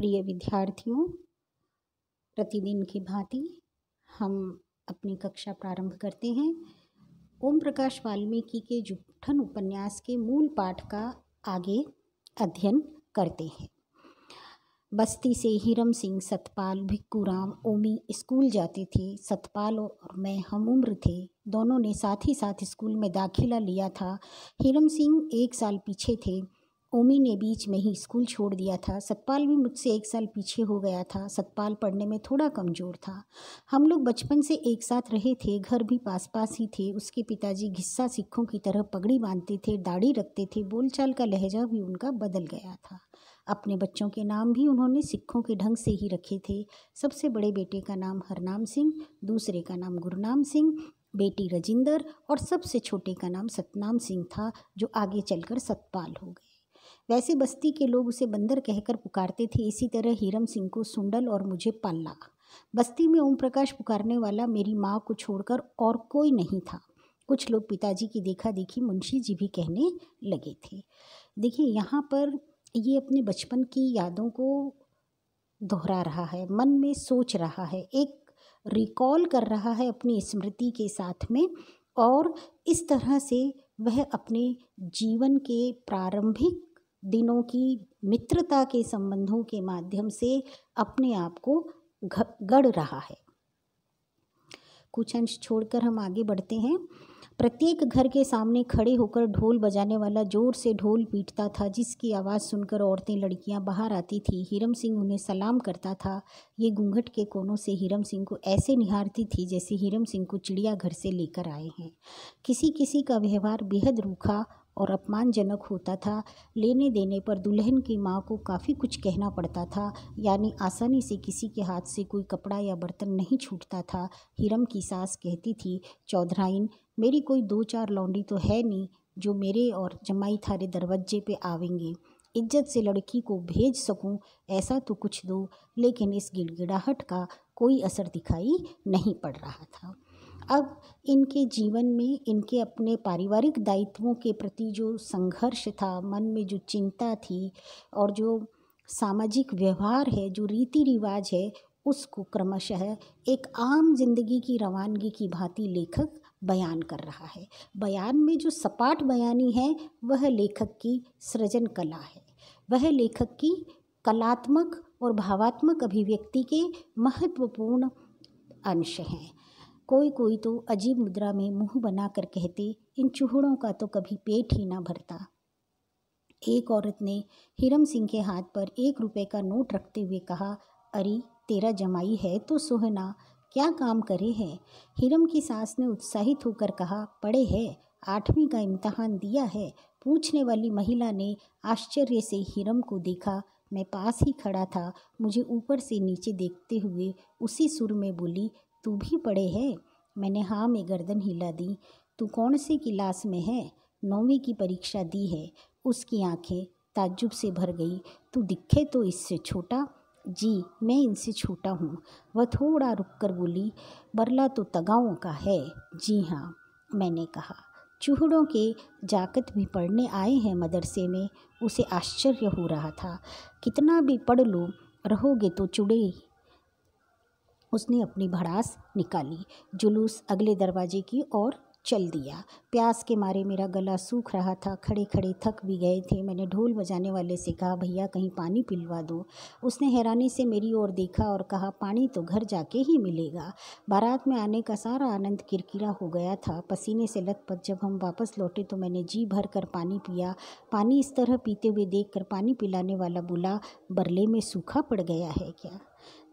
प्रिय विद्यार्थियों प्रतिदिन की भांति हम अपनी कक्षा प्रारंभ करते हैं ओम प्रकाश वाल्मीकि के जुठन उपन्यास के मूल पाठ का आगे अध्ययन करते हैं बस्ती से हिरम सिंह सतपाल राम ओमी स्कूल जाते थे सतपाल और मैं हम उम्र थे दोनों ने साथ ही साथ स्कूल में दाखिला लिया था हिरम सिंह एक साल पीछे थे ओमी ने बीच में ही स्कूल छोड़ दिया था सतपाल भी मुझसे एक साल पीछे हो गया था सतपाल पढ़ने में थोड़ा कमज़ोर था हम लोग बचपन से एक साथ रहे थे घर भी पास पास ही थे उसके पिताजी घिस्सा सिखों की तरह पगड़ी बांधते थे दाढ़ी रखते थे बोलचाल का लहजा भी उनका बदल गया था अपने बच्चों के नाम भी उन्होंने सिखों के ढंग से ही रखे थे सबसे बड़े बेटे का नाम हरनाम सिंह दूसरे का नाम गुरनाम सिंह बेटी रजिंदर और सबसे छोटे का नाम सतनाम सिंह था जो आगे चलकर सतपाल हो गए वैसे बस्ती के लोग उसे बंदर कहकर पुकारते थे इसी तरह हीरम सिंह को सुंडल और मुझे पाल्ला बस्ती में ओम प्रकाश पुकारने वाला मेरी माँ को छोड़कर और कोई नहीं था कुछ लोग पिताजी की देखा देखी मुंशी जी भी कहने लगे थे देखिए यहाँ पर ये अपने बचपन की यादों को दोहरा रहा है मन में सोच रहा है एक रिकॉल कर रहा है अपनी स्मृति के साथ में और इस तरह से वह अपने जीवन के प्रारंभिक दिनों की मित्रता के संबंधों के माध्यम से अपने आप को गढ़ रहा है कुछ अंश छोड़कर हम आगे बढ़ते हैं प्रत्येक घर के सामने खड़े होकर ढोल बजाने वाला जोर से ढोल पीटता था जिसकी आवाज़ सुनकर औरतें लड़कियां बाहर आती थी हिरम सिंह उन्हें सलाम करता था ये घूंघट के कोनों से हिरम सिंह को ऐसे निहारती थी जैसे हिरम सिंह को चिड़ियाघर से लेकर आए हैं किसी किसी का व्यवहार बेहद रूखा और अपमानजनक होता था लेने देने पर दुल्हन की माँ को काफ़ी कुछ कहना पड़ता था यानी आसानी से किसी के हाथ से कोई कपड़ा या बर्तन नहीं छूटता था हिरम की सास कहती थी चौधराइन मेरी कोई दो चार लौंडी तो है नहीं जो मेरे और जमाई थारे दरवाजे पे आवेंगे इज्जत से लड़की को भेज सकूं ऐसा तो कुछ दो लेकिन इस गिड़गिड़ाहट का कोई असर दिखाई नहीं पड़ रहा था अब इनके जीवन में इनके अपने पारिवारिक दायित्वों के प्रति जो संघर्ष था मन में जो चिंता थी और जो सामाजिक व्यवहार है जो रीति रिवाज है उसको क्रमशः एक आम जिंदगी की रवानगी की भांति लेखक बयान कर रहा है बयान में जो सपाट बयानी है वह लेखक की सृजन कला है वह लेखक की कलात्मक और भावात्मक अभिव्यक्ति के महत्वपूर्ण अंश हैं कोई कोई तो अजीब मुद्रा में मुंह बनाकर कहते इन चूहड़ों का तो कभी पेट ही ना भरता एक औरत ने हिरम सिंह के हाथ पर एक रुपए का नोट रखते हुए कहा अरे तेरा जमाई है तो सोहना क्या काम करे है हिरम की सास ने उत्साहित होकर कहा पड़े है आठवीं का इम्तहान दिया है पूछने वाली महिला ने आश्चर्य से हिरम को देखा मैं पास ही खड़ा था मुझे ऊपर से नीचे देखते हुए उसी सुर में बोली तू भी पढ़े है मैंने हाँ में गर्दन हिला दी तू कौन सी क्लास में है नौवीं की परीक्षा दी है उसकी आंखें ताज्जुब से भर गई तू दिखे तो इससे छोटा जी मैं इनसे छोटा हूँ वह थोड़ा रुक कर बोली बरला तो तगाओं का है जी हाँ मैंने कहा चूहड़ों के जाकत भी पढ़ने आए हैं मदरसे में उसे आश्चर्य हो रहा था कितना भी पढ़ लो रहोगे तो चुड़े उसने अपनी भड़ास निकाली जुलूस अगले दरवाजे की ओर चल दिया प्यास के मारे मेरा गला सूख रहा था खड़े खड़े थक भी गए थे मैंने ढोल बजाने वाले से कहा भैया कहीं पानी पिलवा दो उसने हैरानी से मेरी ओर देखा और कहा पानी तो घर जाके ही मिलेगा बारात में आने का सारा आनंद किरकिरा हो गया था पसीने से लथपथ जब हम वापस लौटे तो मैंने जी भर कर पानी पिया पानी इस तरह पीते हुए देख कर पानी पिलाने वाला बोला बरले में सूखा पड़ गया है क्या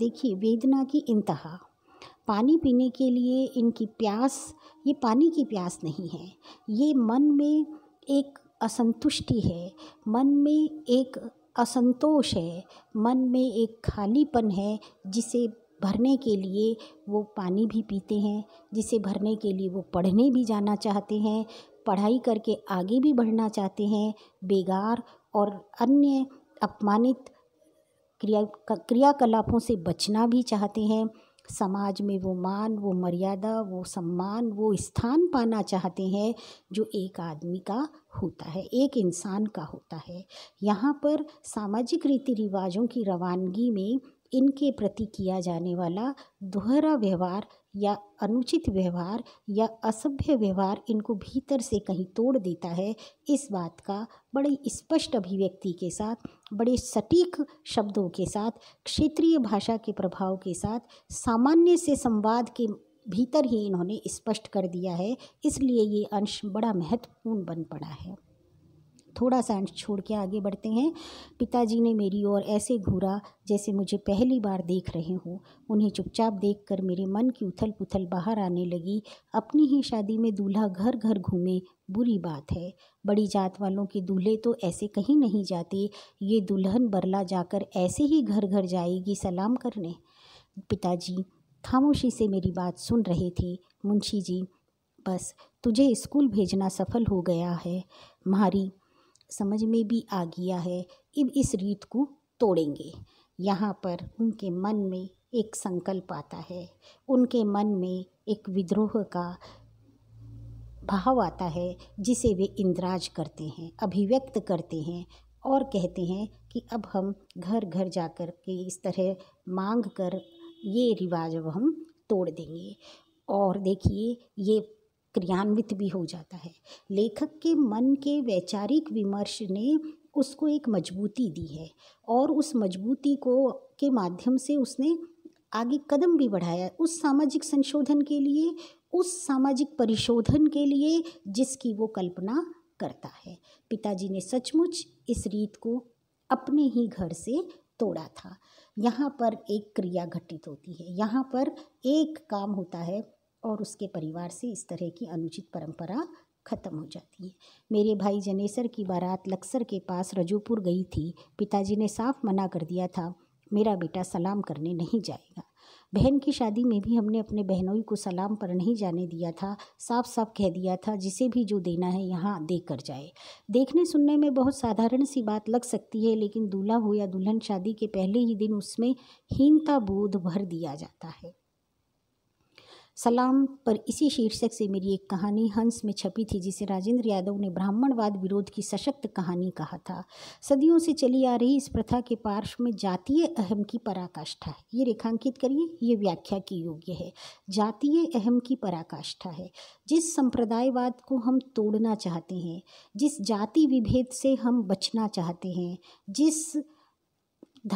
देखिए वेदना की इंतहा पानी पीने के लिए इनकी प्यास ये पानी की प्यास नहीं है ये मन में एक असंतुष्टि है मन में एक असंतोष है मन में एक खालीपन है जिसे भरने के लिए वो पानी भी पीते हैं जिसे भरने के लिए वो पढ़ने भी जाना चाहते हैं पढ़ाई करके आगे भी बढ़ना चाहते हैं बेगार और अन्य अपमानित क्रिया क्रियाकलापों से बचना भी चाहते हैं समाज में वो मान वो मर्यादा वो सम्मान वो स्थान पाना चाहते हैं जो एक आदमी का होता है एक इंसान का होता है यहाँ पर सामाजिक रीति रिवाजों की रवानगी में इनके प्रति किया जाने वाला दोहरा व्यवहार या अनुचित व्यवहार या असभ्य व्यवहार इनको भीतर से कहीं तोड़ देता है इस बात का बड़ी स्पष्ट अभिव्यक्ति के साथ बड़े सटीक शब्दों के साथ क्षेत्रीय भाषा के प्रभाव के साथ सामान्य से संवाद के भीतर ही इन्होंने स्पष्ट कर दिया है इसलिए ये अंश बड़ा महत्वपूर्ण बन पड़ा है थोड़ा सा अंश छोड़ के आगे बढ़ते हैं पिताजी ने मेरी ओर ऐसे घूरा जैसे मुझे पहली बार देख रहे हों उन्हें चुपचाप देखकर मेरे मन की उथल पुथल बाहर आने लगी अपनी ही शादी में दूल्हा घर घर घूमे बुरी बात है बड़ी जात वालों के दूल्हे तो ऐसे कहीं नहीं जाते ये दुल्हन बरला जाकर ऐसे ही घर घर जाएगी सलाम करने पिताजी खामोशी से मेरी बात सुन रहे थे मुंशी जी बस तुझे स्कूल भेजना सफल हो गया है मारी समझ में भी आ गया है अब इस रीत को तोड़ेंगे यहाँ पर उनके मन में एक संकल्प आता है उनके मन में एक विद्रोह का भाव आता है जिसे वे इंद्राज करते हैं अभिव्यक्त करते हैं और कहते हैं कि अब हम घर घर जा कर के इस तरह मांग कर ये रिवाज अब हम तोड़ देंगे और देखिए ये क्रियान्वित भी हो जाता है लेखक के मन के वैचारिक विमर्श ने उसको एक मजबूती दी है और उस मजबूती को के माध्यम से उसने आगे कदम भी बढ़ाया उस सामाजिक संशोधन के लिए उस सामाजिक परिशोधन के लिए जिसकी वो कल्पना करता है पिताजी ने सचमुच इस रीत को अपने ही घर से तोड़ा था यहाँ पर एक क्रिया घटित होती है यहाँ पर एक काम होता है और उसके परिवार से इस तरह की अनुचित परंपरा खत्म हो जाती है मेरे भाई जनेसर की बारात लक्सर के पास रजोपुर गई थी पिताजी ने साफ मना कर दिया था मेरा बेटा सलाम करने नहीं जाएगा बहन की शादी में भी हमने अपने बहनोई को सलाम पर नहीं जाने दिया था साफ साफ कह दिया था जिसे भी जो देना है यहाँ दे कर जाए देखने सुनने में बहुत साधारण सी बात लग सकती है लेकिन दूल्हा हो या दुल्हन शादी के पहले ही दिन उसमें हीनता बोध भर दिया जाता है सलाम पर इसी शीर्षक से मेरी एक कहानी हंस में छपी थी जिसे राजेंद्र यादव ने ब्राह्मणवाद विरोध की सशक्त कहानी कहा था सदियों से चली आ रही इस प्रथा के पार्श्व में जातीय अहम की पराकाष्ठा है ये रेखांकित करिए ये व्याख्या की योग्य है जातीय अहम की पराकाष्ठा है जिस संप्रदायवाद को हम तोड़ना चाहते हैं जिस जाति विभेद से हम बचना चाहते हैं जिस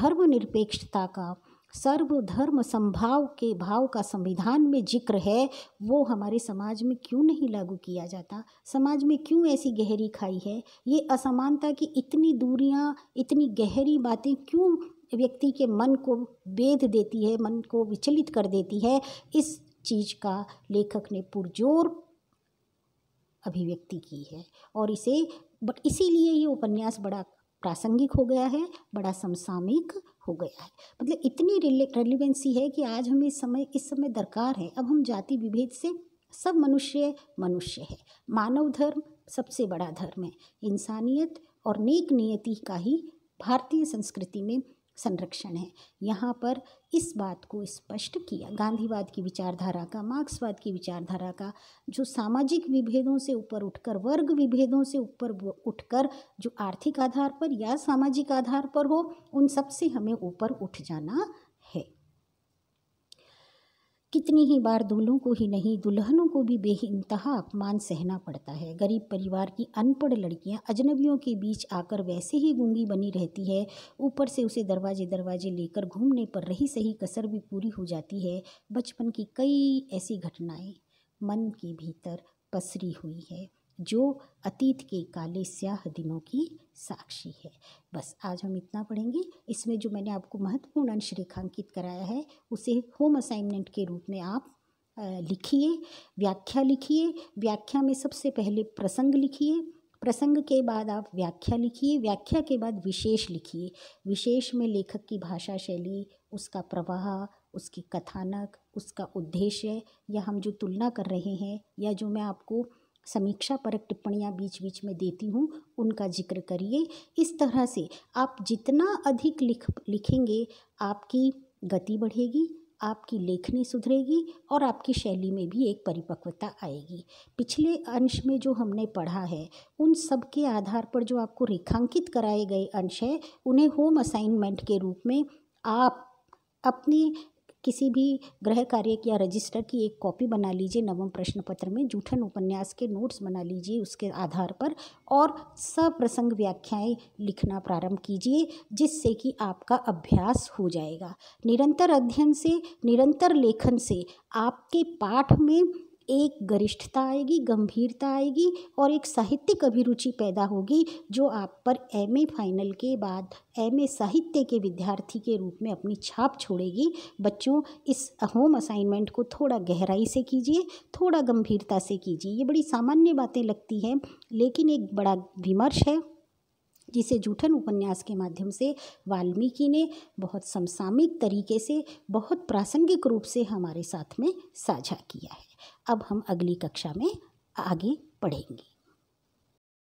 धर्मनिरपेक्षता का सर्वधर्म संभाव के भाव का संविधान में जिक्र है वो हमारे समाज में क्यों नहीं लागू किया जाता समाज में क्यों ऐसी गहरी खाई है ये असमानता की इतनी दूरियां इतनी गहरी बातें क्यों व्यक्ति के मन को बेध देती है मन को विचलित कर देती है इस चीज़ का लेखक ने पुरजोर अभिव्यक्ति की है और इसे बट इसीलिए ये उपन्यास बड़ा प्रासंगिक हो गया है बड़ा समसामयिक हो गया है मतलब इतनी रेलिवेंसी है कि आज हमें इस समय इस समय दरकार है अब हम जाति विभेद से सब मनुष्य मनुष्य है मानव धर्म सबसे बड़ा धर्म है इंसानियत और नेक नियति का ही भारतीय संस्कृति में संरक्षण है यहाँ पर इस बात को स्पष्ट किया गांधीवाद की विचारधारा का मार्क्सवाद की विचारधारा का जो सामाजिक विभेदों से ऊपर उठकर वर्ग विभेदों से ऊपर उठकर जो आर्थिक आधार पर या सामाजिक आधार पर हो उन सब से हमें ऊपर उठ जाना कितनी ही बार दूल्हों को ही नहीं दुल्हनों को भी बेइंतहा अपमान सहना पड़ता है गरीब परिवार की अनपढ़ लड़कियां अजनबियों के बीच आकर वैसे ही गूंगी बनी रहती है ऊपर से उसे दरवाजे दरवाजे लेकर घूमने पर रही सही कसर भी पूरी हो जाती है बचपन की कई ऐसी घटनाएं मन के भीतर पसरी हुई है जो अतीत के काले स्याह दिनों की साक्षी है बस आज हम इतना पढ़ेंगे इसमें जो मैंने आपको महत्वपूर्ण अंश रेखांकित कराया है उसे होम असाइनमेंट के रूप में आप लिखिए व्याख्या लिखिए व्याख्या में सबसे पहले प्रसंग लिखिए प्रसंग के बाद आप व्याख्या लिखिए व्याख्या के बाद विशेष लिखिए विशेष में लेखक की भाषा शैली उसका प्रवाह उसकी कथानक उसका उद्देश्य या हम जो तुलना कर रहे हैं या जो मैं आपको समीक्षा परक टिप्पणियाँ बीच बीच में देती हूँ उनका जिक्र करिए इस तरह से आप जितना अधिक लिख लिखेंगे आपकी गति बढ़ेगी आपकी लेखनी सुधरेगी और आपकी शैली में भी एक परिपक्वता आएगी पिछले अंश में जो हमने पढ़ा है उन सब के आधार पर जो आपको रेखांकित कराए गए अंश हैं उन्हें होम असाइनमेंट के रूप में आप अपनी किसी भी गृह कार्य या रजिस्टर की एक कॉपी बना लीजिए नवम प्रश्न पत्र में जूठन उपन्यास के नोट्स बना लीजिए उसके आधार पर और सप्रसंग व्याख्याएं लिखना प्रारंभ कीजिए जिससे कि आपका अभ्यास हो जाएगा निरंतर अध्ययन से निरंतर लेखन से आपके पाठ में एक गरिष्ठता आएगी गंभीरता आएगी और एक साहित्यिक अभिरुचि पैदा होगी जो आप पर एम ए फाइनल के बाद एम ए साहित्य के विद्यार्थी के रूप में अपनी छाप छोड़ेगी बच्चों इस होम असाइनमेंट को थोड़ा गहराई से कीजिए थोड़ा गंभीरता से कीजिए ये बड़ी सामान्य बातें लगती हैं लेकिन एक बड़ा विमर्श है जिसे जूठन उपन्यास के माध्यम से वाल्मीकि ने बहुत समसामयिक तरीके से बहुत प्रासंगिक रूप से हमारे साथ में साझा किया है अब हम अगली कक्षा में आगे पढ़ेंगे